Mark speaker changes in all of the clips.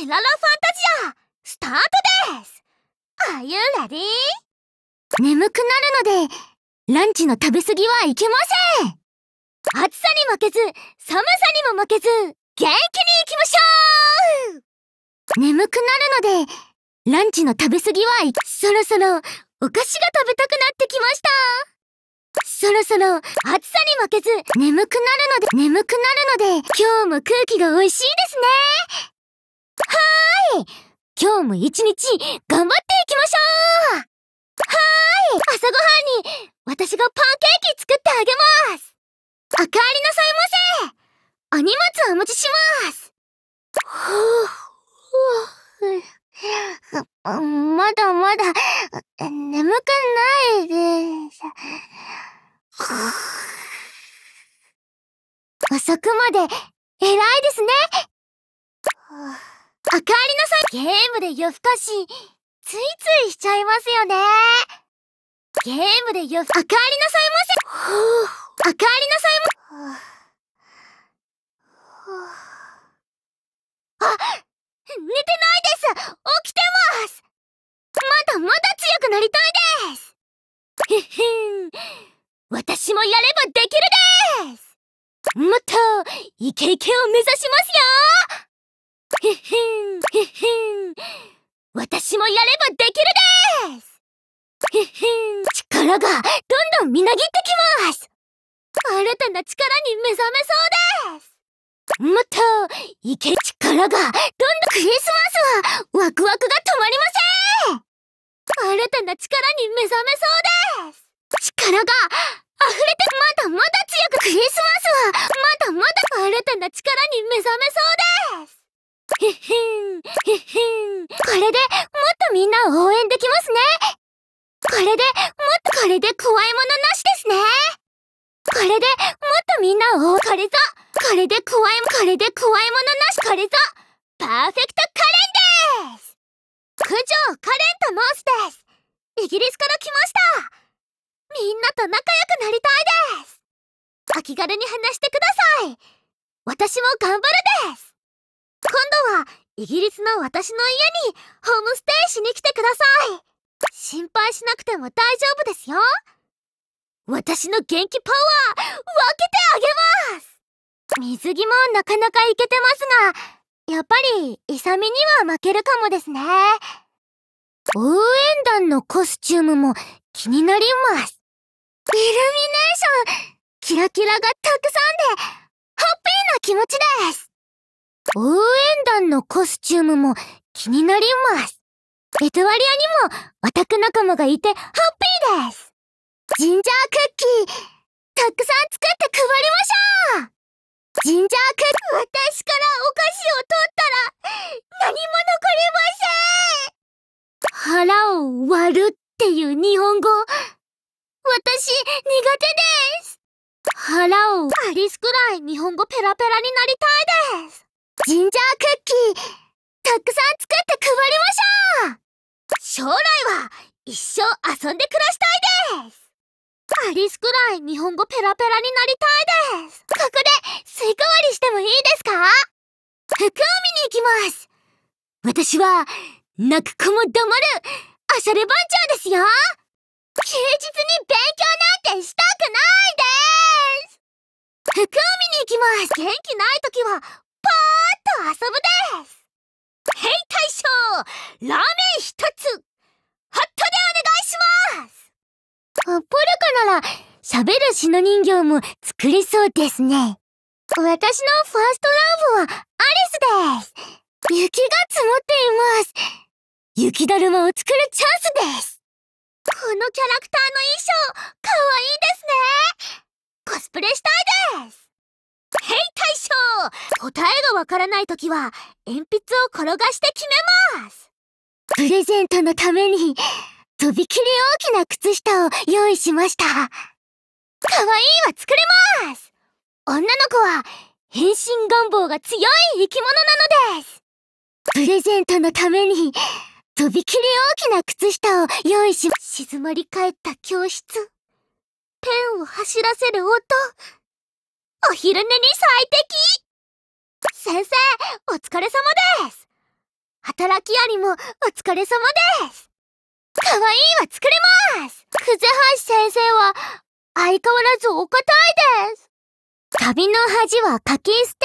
Speaker 1: チララファンタジアスタートです Are you ready? 眠くなるので、ランチの食べ過ぎはいけません暑さに負けず、寒さにも負けず、元気に行きましょう眠くなるので、ランチの食べ過ぎはいそろそろ、お菓子が食べたくなってきましたそろそろ、暑さに負けず、眠くなるので、眠くなるので、今日も空気が美味しいですねはーい今日も一日頑張っていきましょうはーい朝ごはんに私がパンケーキ作ってあげますおかえりなさいませお荷物お持ちしますまだまだ眠くないです。遅くまで偉いですね。りなさいゲームで夜更かし、ついついしちゃいますよね。ゲームで夜更か、おかえりなさいませおかえりなさいま、あ、寝てないです起きてますまだまだ強くなりたいですへへん。私もやればできるですもっとイケイケを目指します私もやればできるですへへん力がどんどんみなぎってきます新たな力に目覚めそうですもっと、いける力が、どんどんクリスマスは、ワクワクが止まりません新たな力に目覚めそうです力が、溢れて、まだまだ強くクリスマスは、まだまだ新たな力に目覚めそうこれでもっとみんな応援できますねこれでもっとこれで怖いものなしですねこれでもっとみんな応これぞこれで怖いこれで怖いものなしこれぞパーフェクトカレンです九条カレンと申すですイギリスから来ましたみんなと仲良くなりたいですお気軽に話してください私も頑張るです今度はイギリスの私の家にホームステイしに来てください心配しなくても大丈夫ですよ私の元気パワー分けてあげます水着もなかなかいけてますがやっぱりイサミには負けるかもですね応援団のコスチュームも気になりますイルミネーションキラキラがたくさんでハッピーな気持ちです応援団のコスチュームも気になります。エトワリアにもオタク仲間がいてハッピーです。ジンジャークッキー、たくさん作って配りましょうジンジャークッキー、私からお菓子を取ったら何も残りません腹を割るっていう日本語、私苦手です腹を割りすくらい日本語ペラペラになりたいですジンジャークッキーたくさん作って配りましょう将来は一生遊んで暮らしたいですアリスくらい日本語ペラペラになりたいですここでスイカ割りしてもいいですか服を見に行きます私は泣く子も黙るアシャレ番長ですよ休日に勉強なんてしたくないです服を見に行きます元気ない時はと遊ぶです兵隊将ラーメン一つホットでお願いしますポルカなら喋るの人形も作りそうですね私のファーストラブはアリスです雪が積もっています雪だるまを作るチャンスですこのキャラクターの衣装かわいいですねコスプレしたいですへい大将答えがわからないときは鉛筆を転がして決めますプレゼントのためにとびきり大きな靴下を用意しましたかわいいは作れます女の子は変身願望が強い生き物なのですプレゼントのためにとびきり大きな靴下を用意し静まり返った教室ペンを走らせる音昼寝に最適先生、お疲れ様です働きありもお疲れ様です可愛いは作れます久世橋先生は相変わらずお堅いです旅の恥は課金捨て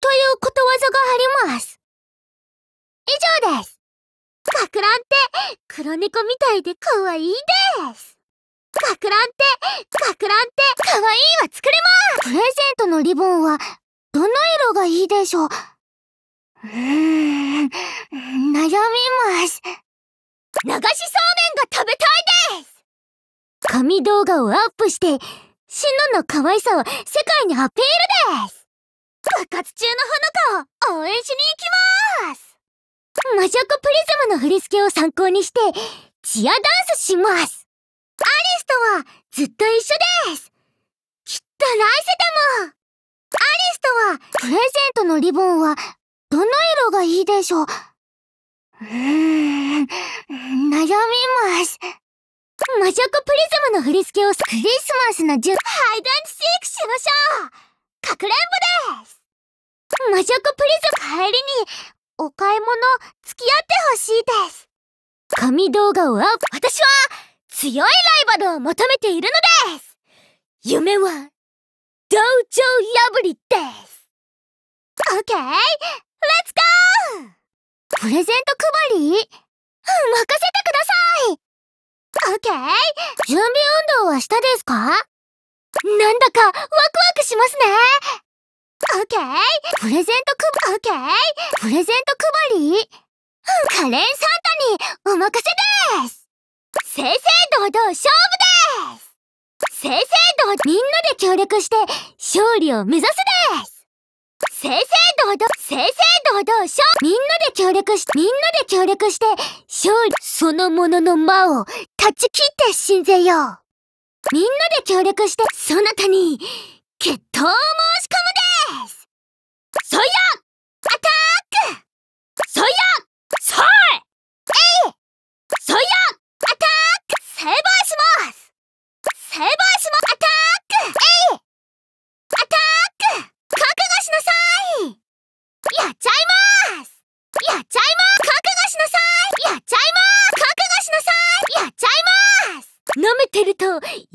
Speaker 1: ということわざがあります以上です学ランって黒猫みたいで可愛いですかくらってかくらって可愛いは作れますプレゼントのリボンはどの色がいいでしょううーん、悩みます。流しそうめんが食べたいです神動画をアップして、シノの可愛さを世界にアピールです復活中のほのかを応援しに行きます魔女子プリズムの振り付けを参考にして、チアダンスしますアリスとはずっと一緒ですきっと来世でもアリスとはプレゼントのリボンはどの色がいいでしょううーん、悩みます。魔女子プリズムの振り付けをクリスマスの10ハイダンシークしましょうかくれんぼです魔女子プリズム帰りにお買い物付き合ってほしいです神動画をアップ私は強いライバルを求めているのです夢は、道場破りです !OK! レッツゴープレゼント配り任せてください !OK! 準備運動はしたですかなんだかワクワクしますね !OK! プレゼントく、OK! プレゼント配りカレンサンタにお任せです正々堂々勝負です正々堂みんなで協力して勝利を目指すです正々堂々正々堂々勝みんなで協力しみんなで協力して勝利そのものの魔を断ち切って信ぜようみんなで協力してそなたに決闘を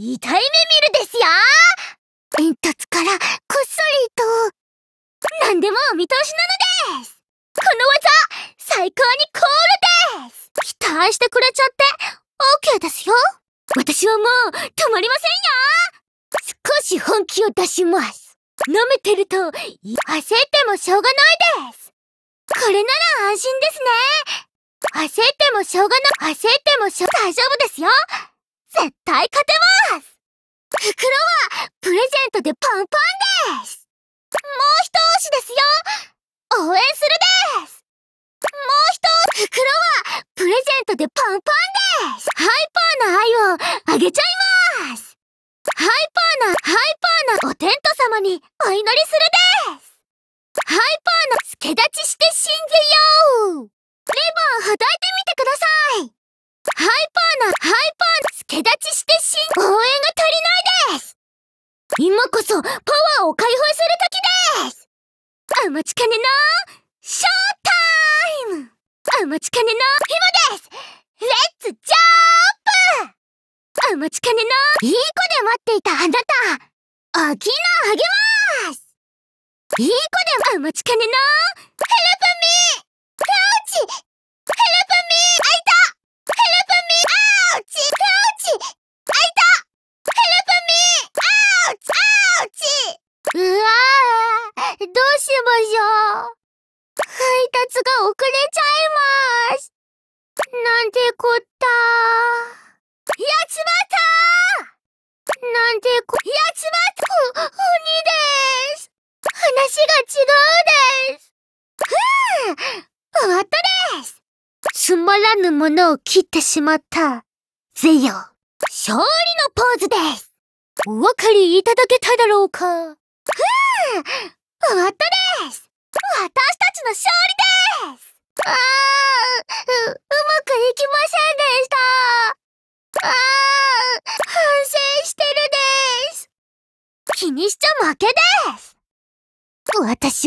Speaker 1: 痛い目見るですよ煙突からこっそりと何でもお見通しなのですこの技最高にコールです期待してくれちゃって OK ですよ私はもう止まりませんよ少し本気を出します舐めてると焦ってもしょうがないですこれなら安心ですね焦ってもしょうがな焦ってもしょ大丈夫ですよ絶対勝てます袋はプレゼントでパンパンですもう一押しですよ応援するですもう一袋はプレゼントでパンパンですハイパーな愛をあげちゃいますハイパーな、ハイパーなおント様にお祈りするですハイパーな助立ちして死んでよレバーはたいてみてくださいハイパーなハイパー助立ちして死ん応援が足りないです今こそパワーを解放する時ですお待ちかねのショータイムお待ちかねの今ですレッツジャンプお待ちかねのいい子で待っていたあなたおきなあげますいい子でお待ちかねのヘルプミーでこ、いや、つまつく鬼です。話が違うです。ふぅ、終わったです。つまらぬものを切ってしまった。ぜよ、勝利のポーズです。お分かりいただけただろうか。ふぅ、終わったです。私たちの勝利です。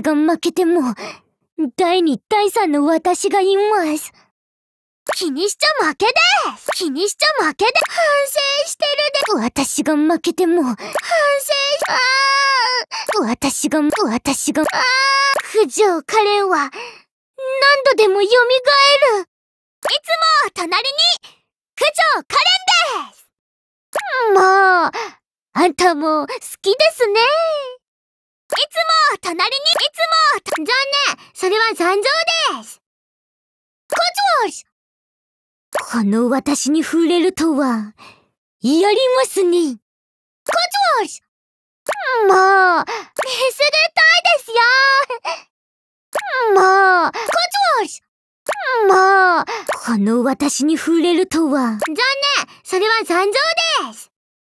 Speaker 1: 私が負けても、第2第3の私がいます。気にしちゃ負けです気にしちゃ負けで反省してるで私が負けても、反省し、あ私が、私が、あ九条カレンは、何度でも蘇るいつも隣に、九条カレンですもう、あんたも好きですね。いつも隣にいつも残念それは残像ですこの私に触れるとは、やりますね。ツっちもう、見スりたいですよもう、ツっちもう、この私に触れるとは、残念それは残像です